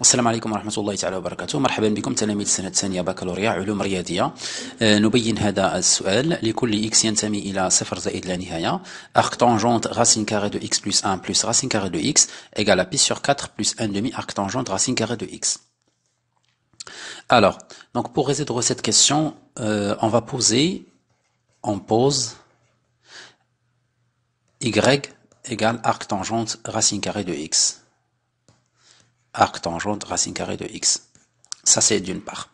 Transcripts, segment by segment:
السلام عليكم ورحمة الله تعالى وبركاته مرحبا بكم تلاميذ السنة الثانية بكالوريا علوم رياضية نبين هذا السؤال لكل x ينتمي إلى صفر زائد لا نهاية arc tangente racine carrée de x plus 1 plus racine carrée de x égale à pi sur 4 plus 1 demi arc tangente racine carrée de x alors, donc pour résoudre cette question, euh, on va poser, on pose y égale arc tangente racine carrée de x arc tangente racine carrée de x. Ça, c'est d'une part.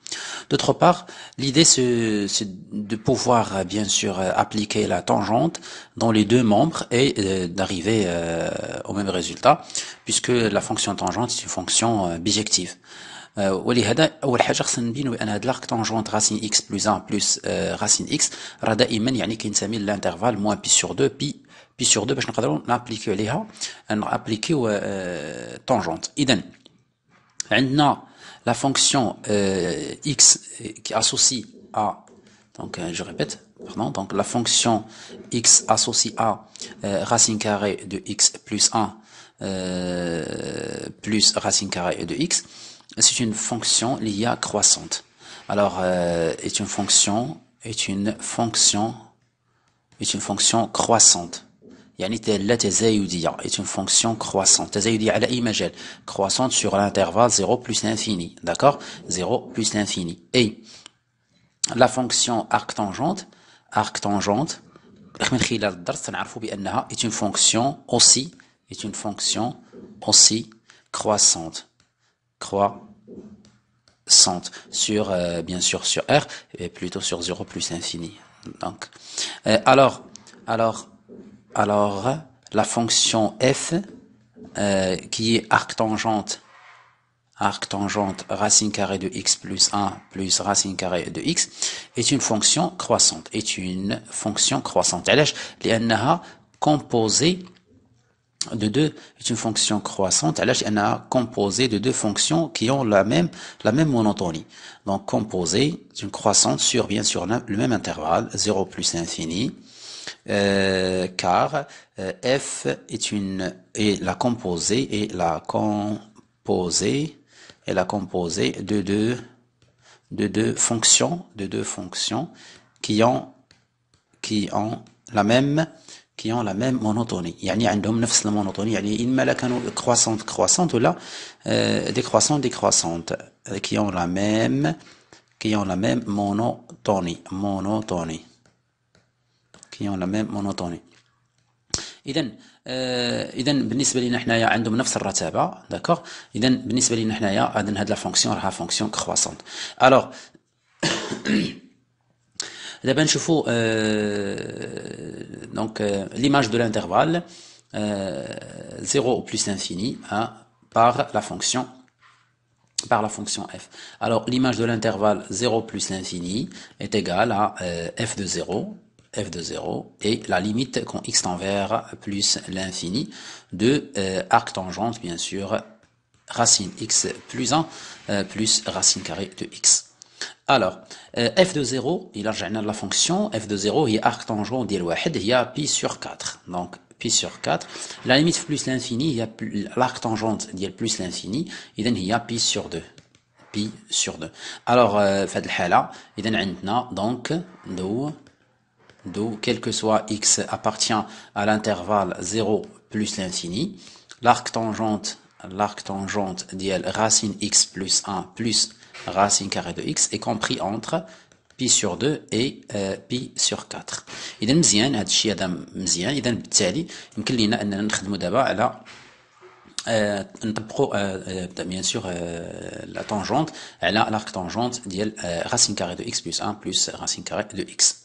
D'autre part, l'idée, c'est de pouvoir, euh, bien sûr, euh, appliquer la tangente dans les deux membres et euh, d'arriver au même résultat, puisque la fonction tangente, est une fonction bijective. ولهذا اول حاجه خصنا نبينوا بان هاد لارك tangente راسين اكس بلس 1 plus racine x راه دائما يعني كينتمي للانترفال pi 2 بي بي سور 2 باش نقدروا نابليكيو عليها Maintenant, la fonction euh, x qui associe à donc euh, je répète pardon donc la fonction x associe à euh, racine carrée de x plus 1 euh, plus racine carrée de x c'est une fonction liée croissante alors est une fonction est une fonction est une fonction croissante la est une fonction croissante croissante sur l'intervalle 0 plus l'infini d'accord 0 plus l'infini et la fonction arc tangente arc tangente est une fonction aussi est une fonction aussi croissante croissante sur euh, bien sûr sur R et plutôt sur 0 plus l'infini donc euh, alors alors alors la fonction f euh, qui est arc tangente racine carrée de x plus 1 plus racine carrée de x est une fonction croissante est une fonction croissante Elle لانها composée de deux est une fonction croissante composée de deux fonctions qui ont la même la même monotonie donc composée d'une croissante sur bien sûr le même intervalle 0 plus infini euh, car euh, F est une est la composée et la composée est la composée de deux de deux fonctions de deux fonctions qui ont qui ont la même qui ont la même monotonie. يعني عندهم نفس المونوتوني يعني a لا كانوا croissante croissante là euh, décroissante décroissante qui ont la même qui ont la même monotonie monotonie qui ont la même اذا آه اذا بالنسبه لنا حنايا عندهم نفس الرتابه d'accord Donc, بالنسبه لنا حنايا غادي هاد لا فونكسيون راها فونكسيون croissante. Alors, دابا نشوفوا آه euh, euh, l'image de l'intervalle euh, 0 plus l'infini hein, par la fonction par la fonction f. Alors l'image de l'intervalle 0 plus l'infini est égale à euh, f de 0 f de 0 et la limite quand x tend vers plus l'infini de euh, arc tangente bien sûr racine x plus 1 euh, plus racine carrée de x. Alors, euh, f de 0, il a la fonction f de 0 est arc tangent d'il il y a pi sur 4. Donc pi sur 4, la limite plus l'infini, il y a l'arc tangente d'il plus l'infini, il y a pi sur 2 pi sur 2. Alors, euh, fait le donc, nous, d'où quel que soit x appartient à l'intervalle 0 plus l'infini, l'arc tangente, l'arc tangente racine x plus 1 plus racine carré de x est compris entre pi sur 2 et euh, pi sur 4. Et euh, euh, bien, بالتالي sûr la tangente a l'arc tangente racine carré de x plus 1 plus racine carré de x.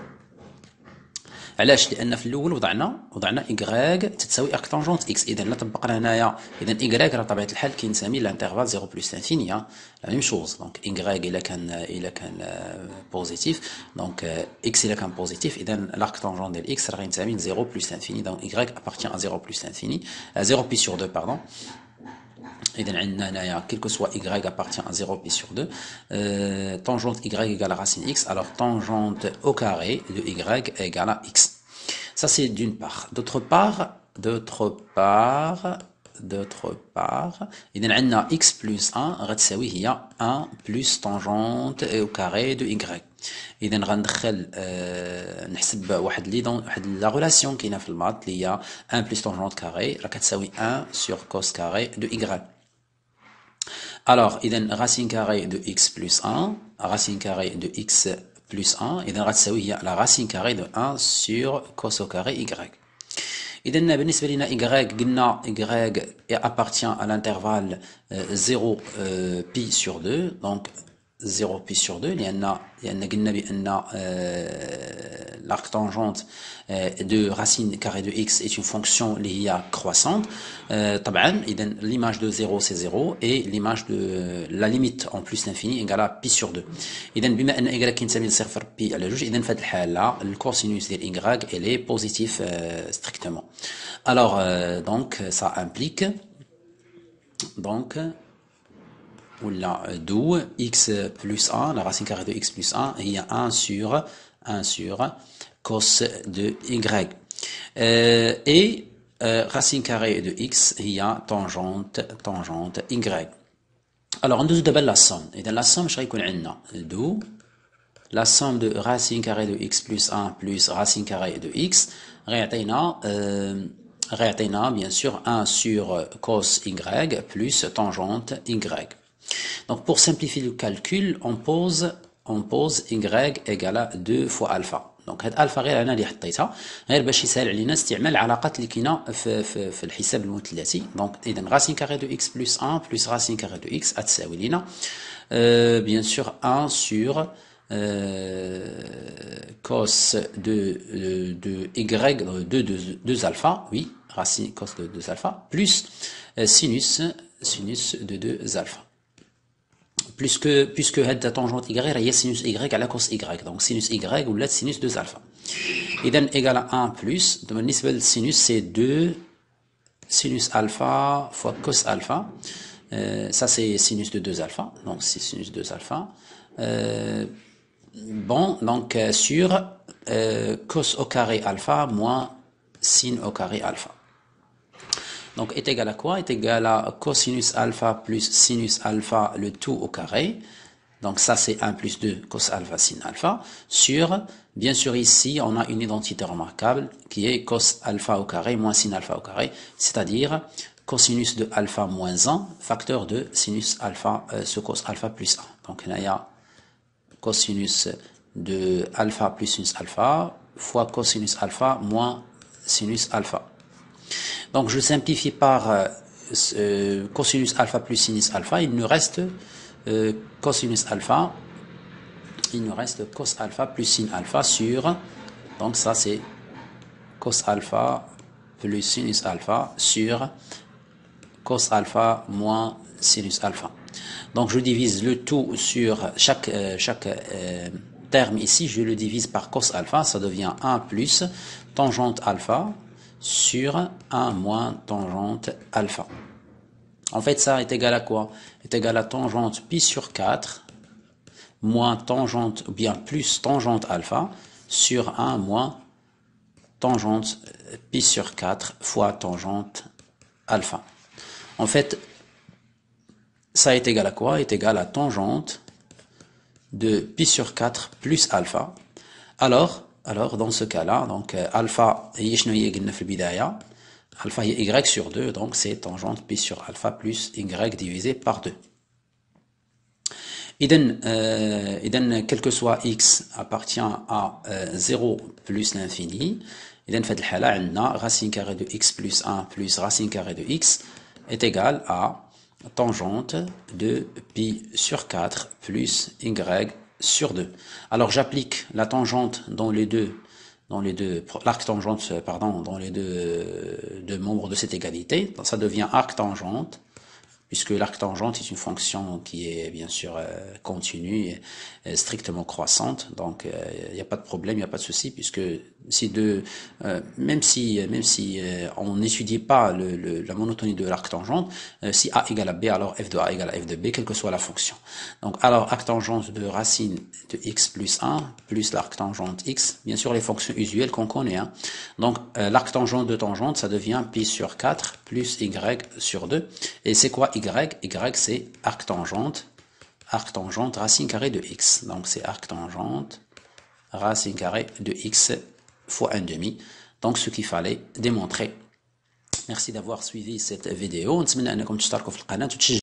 à parce que dans le cours, on a, on y qui est égal à arctangente x. Si ça ne nous parle pas, est de à dire 0 plus l'infini, hein. la même chose. Donc y est un, est un positif. Donc x est un positif. Si l'arctangente de x est de la 0 plus l'infini, donc y appartient à 0 plus l'infini, à 0 pi sur deux, pardon. quel que soit y, appartient à 0 pi sur deux, euh, tangente y égale racine x. Alors tangente au carré de y égale à x. Ça, c'est d'une part. D'autre part, d'autre part, d'autre part, il y a x plus 1 y a 1 plus tangente au carré de y. il غندخل a نحسب واحد لي واحد لا ريلاسيون كاينه في اللي هي 1 plus tangente carré راه كتساوي 1 sur cos carré de y. Alors, a racine carrée de x plus 1, racine carrée de x plus 1 et ça la racine carrée de 1 sur cos carré y. Et donc y قلنا y appartient à l'intervalle 0 euh, euh, pi sur 2 donc 0 pi sur 2 y en dit que l'arc tangente euh, de racine carrée de x est une fonction liée à croissante طبعا euh, l'image de 0 c'est 0 et l'image de euh, la limite en plus l'infini égale à pi sur 2 et بما ان y كينتمي à بي على pi اذا في هذه الحاله le de y elle est positif strictement alors donc ça implique donc la x plus 1 la racine carrée de x plus 1 il 1 sur 1 sur cos de y euh, et euh, racine carrée de x il y a tangente tangente y alors on nous دابا la somme Et dans la somme vais dire d'où la somme de racine carrée de x plus 1 plus racine carrée de x réaténa, euh, bien sûr 1 sur cos y plus tangente y donc pour simplifier le calcul, on pose, on pose y égale à 2 fois alpha. Donc cette alpha, غير انا اللي حطيتها غير باش يسهل علينا استعمال العلاقات اللي كاينه في, في, في الحساب المثلثي دونك اذا راسين كاري 1 plus racine كاري de x, euh, bien sûr, 1 sur euh, cos de, y euh, de 2 alpha, oui, racine cos de 2 alpha, plus sinus, sinus de 2 alpha puisque de la tangente y est sinus y à la cos y donc sinus y ou la sinus 2 alpha et donne égal à 1 plus de mon sinus c'est 2 sinus alpha fois cos alpha euh, ça c'est sinus de 2 alpha donc c'est sinus 2 alpha euh, bon donc euh, sur euh, cos au carré alpha moins sin au carré alpha donc est égal à quoi Est égal à cosinus alpha plus sinus alpha, le tout au carré. Donc ça c'est 1 plus 2 cos alpha sin alpha sur, bien sûr ici on a une identité remarquable qui est cos alpha au carré moins sin alpha au carré, c'est-à-dire cosinus de alpha moins 1 facteur de sinus alpha euh, ce cos alpha plus 1. Donc il y a cosinus de alpha plus sinus alpha fois cosinus alpha moins sinus alpha. Donc je simplifie par euh, euh, cosinus alpha plus sinus alpha, il nous reste euh, cosinus alpha, il nous reste cos alpha plus sin alpha sur, donc ça c'est cos alpha plus sinus alpha sur cos alpha moins sinus alpha. Donc je divise le tout sur chaque, terme ici, je le divise par cos alpha, ça devient 1 plus tangente alpha sur 1 moins tangente alpha. En fait, ça est égal à quoi Est égal à tangente pi sur 4 moins tangente, ou bien plus tangente alpha sur 1 moins tangente euh, pi sur 4 fois tangente alpha. En fait, ça est égal à quoi Est égal à tangente de pi sur 4 plus alpha. Alors, alors dans ce cas-là, donc euh, alpha, alpha est y sur 2, donc c'est tangente pi sur alpha plus y divisé par 2. Iden euh, quel que soit x appartient à 0 euh, plus l'infini, Eden fait le racine carrée de x plus 1 plus racine carrée de x est égal à tangente de pi sur 4 plus y sur 2. Alors j'applique la tangente dans les deux, dans les deux, l'arc tangente, euh, pardon, dans les deux, euh, deux membres de cette égalité. Ça devient arc tangente puisque l'arc tangente est une fonction qui est bien sûr euh, continue, et euh, strictement croissante. Donc euh, il n'y a pas de problème, il n'y a pas de souci, puisque de même si même si on n'étudie pas la monotonie de l'arc tangente, si a égale à b, alors f de a égale à f de b, quelle que soit la fonction. Donc alors arc tangente de racine de x plus 1 plus l'arc tangente x, bien sûr les fonctions usuelles qu'on connaît. Hein. Donc l'arc tangente de tangente, ça devient pi sur 4 plus y sur 2. Et c'est quoi y y, c'est arc tangente, arc tangente racine carrée de x. Donc c'est arc tangente racine carrée de x fois 1 demi. Donc ce qu'il fallait démontrer. Merci d'avoir suivi cette vidéo.